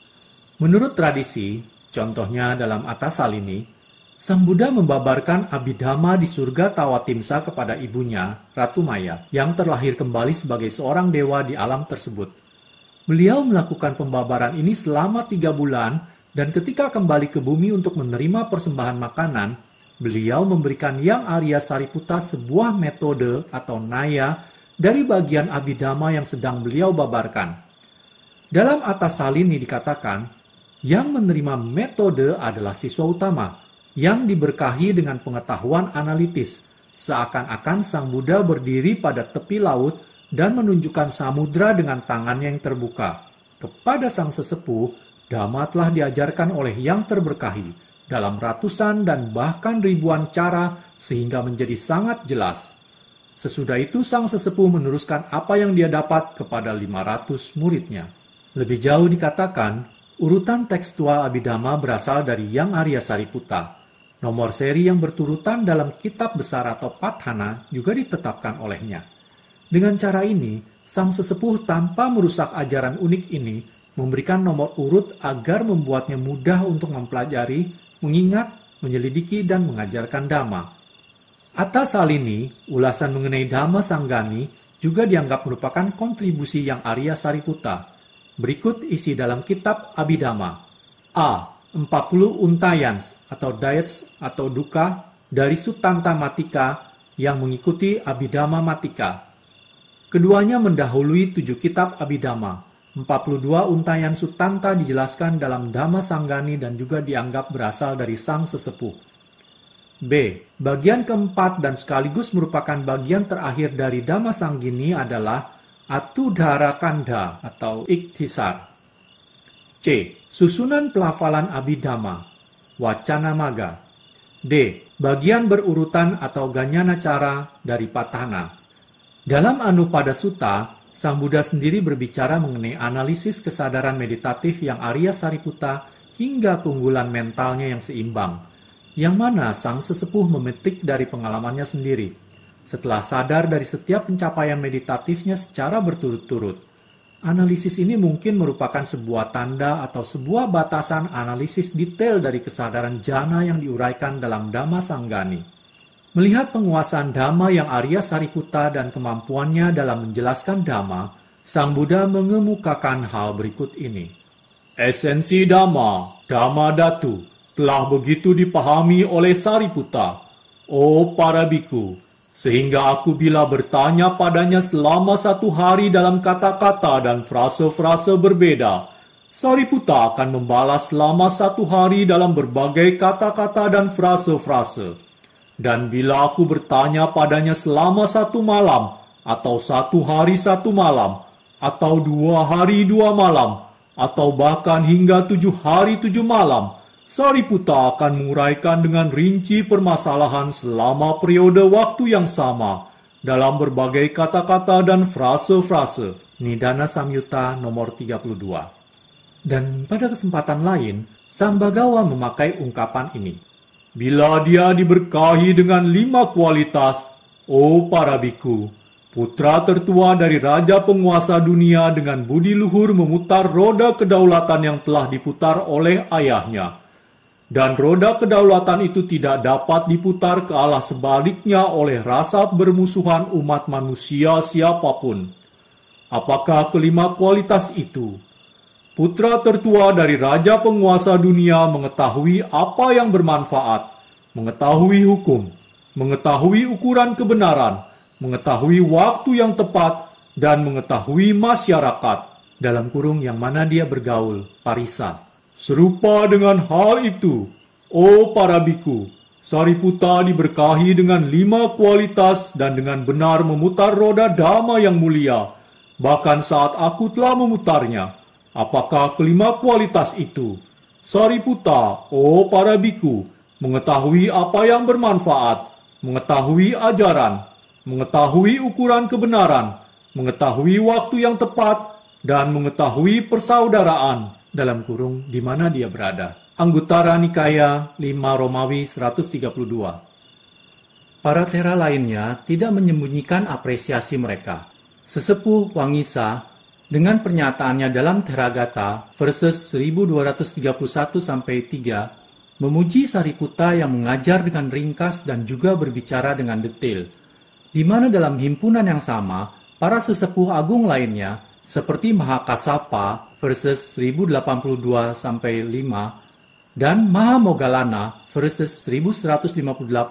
Menurut tradisi, contohnya dalam atasal ini, Sang Buddha membabarkan Abhidhamma di surga Tawatimsa kepada ibunya, Ratu Maya, yang terlahir kembali sebagai seorang dewa di alam tersebut. Beliau melakukan pembabaran ini selama tiga bulan, dan ketika kembali ke bumi untuk menerima persembahan makanan, beliau memberikan Yang Arya Sariputa sebuah metode atau naya dari bagian Abhidhamma yang sedang beliau babarkan. Dalam atas salini dikatakan, yang menerima metode adalah siswa utama yang diberkahi dengan pengetahuan analitis, seakan-akan Sang Buddha berdiri pada tepi laut dan menunjukkan samudra dengan tangannya yang terbuka. Kepada sang sesepuh, Dhamma telah diajarkan oleh yang terberkahi dalam ratusan dan bahkan ribuan cara sehingga menjadi sangat jelas. Sesudah itu sang sesepuh meneruskan apa yang dia dapat kepada 500 muridnya. Lebih jauh dikatakan, Urutan tekstual Abidama berasal dari Yang Arya Sariputta. Nomor seri yang berturutan dalam kitab besar atau Pathana juga ditetapkan olehnya. Dengan cara ini, sang sesepuh tanpa merusak ajaran unik ini memberikan nomor urut agar membuatnya mudah untuk mempelajari, mengingat, menyelidiki, dan mengajarkan dhamma. Atas hal ini, ulasan mengenai dhamma sanggani juga dianggap merupakan kontribusi yang Arya Sariputta Berikut isi dalam kitab Abidama. A. 40 untayans atau diets atau duka dari Sutanta Matika yang mengikuti Abidama Matika. Keduanya mendahului tujuh kitab Abidama. 42 untayan Sutanta dijelaskan dalam Dhamma Sanggani dan juga dianggap berasal dari sang sesepuh. B. Bagian keempat dan sekaligus merupakan bagian terakhir dari Dhamma Sanggini adalah Atudhara Kanda atau Iktisar. C. Susunan pelafalan Abhidhamma, Wacana Maga. D. Bagian berurutan atau ganyana cara dari Patana. Dalam Anupada Sutta, Sang Buddha sendiri berbicara mengenai analisis kesadaran meditatif yang Arya Sariputta hingga keunggulan mentalnya yang seimbang, yang mana sang sesepuh memetik dari pengalamannya sendiri. Setelah sadar dari setiap pencapaian meditatifnya secara berturut-turut, analisis ini mungkin merupakan sebuah tanda atau sebuah batasan analisis detail dari kesadaran jana yang diuraikan dalam Dhamma Sanggani. Melihat penguasaan Dhamma yang Arya Sariputta dan kemampuannya dalam menjelaskan Dhamma, Sang Buddha mengemukakan hal berikut ini. Esensi Dhamma, Dhamma Datu, telah begitu dipahami oleh Sariputta. Oh para biku, sehingga aku bila bertanya padanya selama satu hari dalam kata-kata dan frase-frase berbeda, Sariputa akan membalas selama satu hari dalam berbagai kata-kata dan frase-frase. Dan bila aku bertanya padanya selama satu malam, atau satu hari satu malam, atau dua hari dua malam, atau bahkan hingga tujuh hari tujuh malam, Sariputta akan menguraikan dengan rinci permasalahan selama periode waktu yang sama dalam berbagai kata-kata dan frase-frase. Nidana samyuta nomor 32. Dan pada kesempatan lain, Sambagawa memakai ungkapan ini. Bila dia diberkahi dengan lima kualitas, oh para biku, putra tertua dari raja penguasa dunia dengan budi luhur memutar roda kedaulatan yang telah diputar oleh ayahnya dan roda kedaulatan itu tidak dapat diputar ke arah sebaliknya oleh rasa bermusuhan umat manusia siapapun. Apakah kelima kualitas itu? Putra tertua dari raja penguasa dunia mengetahui apa yang bermanfaat, mengetahui hukum, mengetahui ukuran kebenaran, mengetahui waktu yang tepat, dan mengetahui masyarakat dalam kurung yang mana dia bergaul, parisan. Serupa dengan hal itu, O para biku, Sariputa diberkahi dengan lima kualitas dan dengan benar memutar roda dhamma yang mulia, bahkan saat aku telah memutarnya. Apakah kelima kualitas itu? Sariputa, oh para biku, mengetahui apa yang bermanfaat, mengetahui ajaran, mengetahui ukuran kebenaran, mengetahui waktu yang tepat, dan mengetahui persaudaraan dalam kurung di mana dia berada. Anggutara Nikaya 5 Romawi 132. Para tera lainnya tidak menyembunyikan apresiasi mereka. Sesepuh Wangisa dengan pernyataannya dalam Teragata verses 1231 sampai 3 memuji Sariputta yang mengajar dengan ringkas dan juga berbicara dengan detail, di mana dalam himpunan yang sama para sesepuh agung lainnya seperti Mahakasapa versus 1082 sampai 5 dan Mahamogalana versus 1158, 1176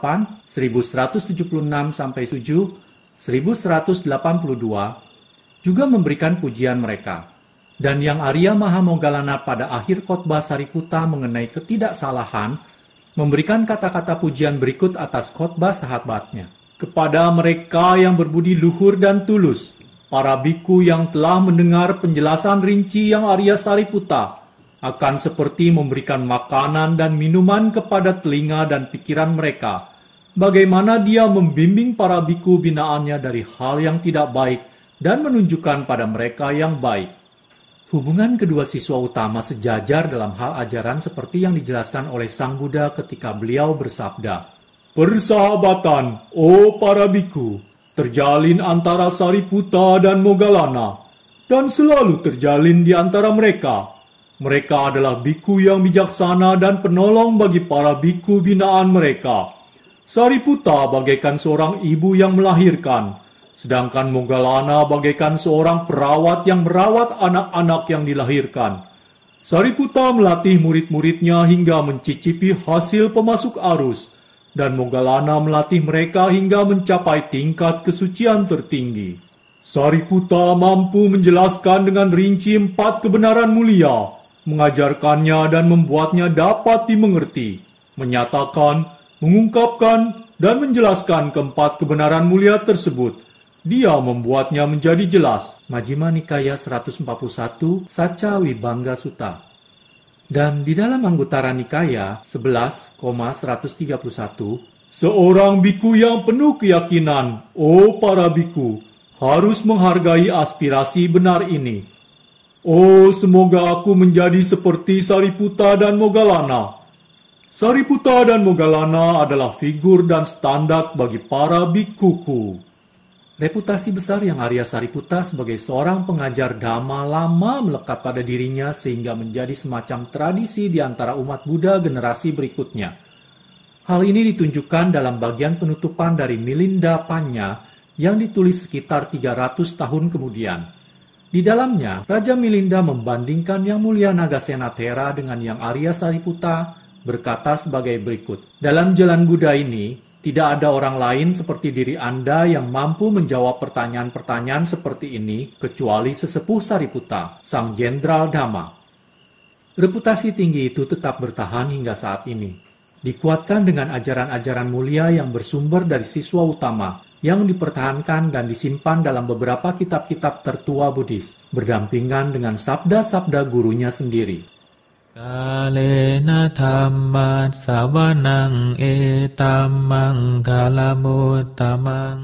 sampai 7, 1182 juga memberikan pujian mereka. Dan yang Arya Mahamogalana pada akhir khotbah Sariputa mengenai ketidaksalahan memberikan kata-kata pujian berikut atas khotbah sahabatnya. Kepada mereka yang berbudi luhur dan tulus, para biku yang telah mendengar penjelasan rinci yang Arya Sariputa akan seperti memberikan makanan dan minuman kepada telinga dan pikiran mereka. Bagaimana dia membimbing para biku binaannya dari hal yang tidak baik dan menunjukkan pada mereka yang baik. Hubungan kedua siswa utama sejajar dalam hal ajaran seperti yang dijelaskan oleh Sang Buddha ketika beliau bersabda, Persahabatan, oh para biku, terjalin antara Sariputa dan Mogalana, dan selalu terjalin di antara mereka. Mereka adalah biku yang bijaksana dan penolong bagi para biku binaan mereka. Sariputa bagaikan seorang ibu yang melahirkan, sedangkan Mogalana bagaikan seorang perawat yang merawat anak-anak yang dilahirkan. Sariputa melatih murid-muridnya hingga mencicipi hasil pemasuk arus, dan Mogalana melatih mereka hingga mencapai tingkat kesucian tertinggi. Sariputa mampu menjelaskan dengan rinci empat kebenaran mulia, mengajarkannya dan membuatnya dapat dimengerti, menyatakan, mengungkapkan, dan menjelaskan keempat kebenaran mulia tersebut. Dia membuatnya menjadi jelas. Majimani Nikaya 141 Sacawi Bangga Sutang. Dan di dalam anggota Nikaya 11,131, seorang biku yang penuh keyakinan, oh para biku, harus menghargai aspirasi benar ini. Oh, semoga aku menjadi seperti Sariputa dan Mogalana. Sariputa dan Mogalana adalah figur dan standar bagi para bikuku. Reputasi besar yang Arya Sariputa sebagai seorang pengajar dhamma lama melekat pada dirinya sehingga menjadi semacam tradisi di antara umat Buddha generasi berikutnya. Hal ini ditunjukkan dalam bagian penutupan dari Milinda Panya yang ditulis sekitar 300 tahun kemudian. Di dalamnya, Raja Milinda membandingkan Yang Mulia Nagasena Thera dengan Yang Arya Sariputa berkata sebagai berikut. Dalam jalan Buddha ini, tidak ada orang lain seperti diri Anda yang mampu menjawab pertanyaan-pertanyaan seperti ini kecuali sesepuh Sariputa, sang Jenderal Dhamma. Reputasi tinggi itu tetap bertahan hingga saat ini. Dikuatkan dengan ajaran-ajaran mulia yang bersumber dari siswa utama yang dipertahankan dan disimpan dalam beberapa kitab-kitab tertua Buddhis, berdampingan dengan sabda-sabda gurunya sendiri. กาเลนะธรรมะสาวนังเอตัมมังคาลโมตตมัง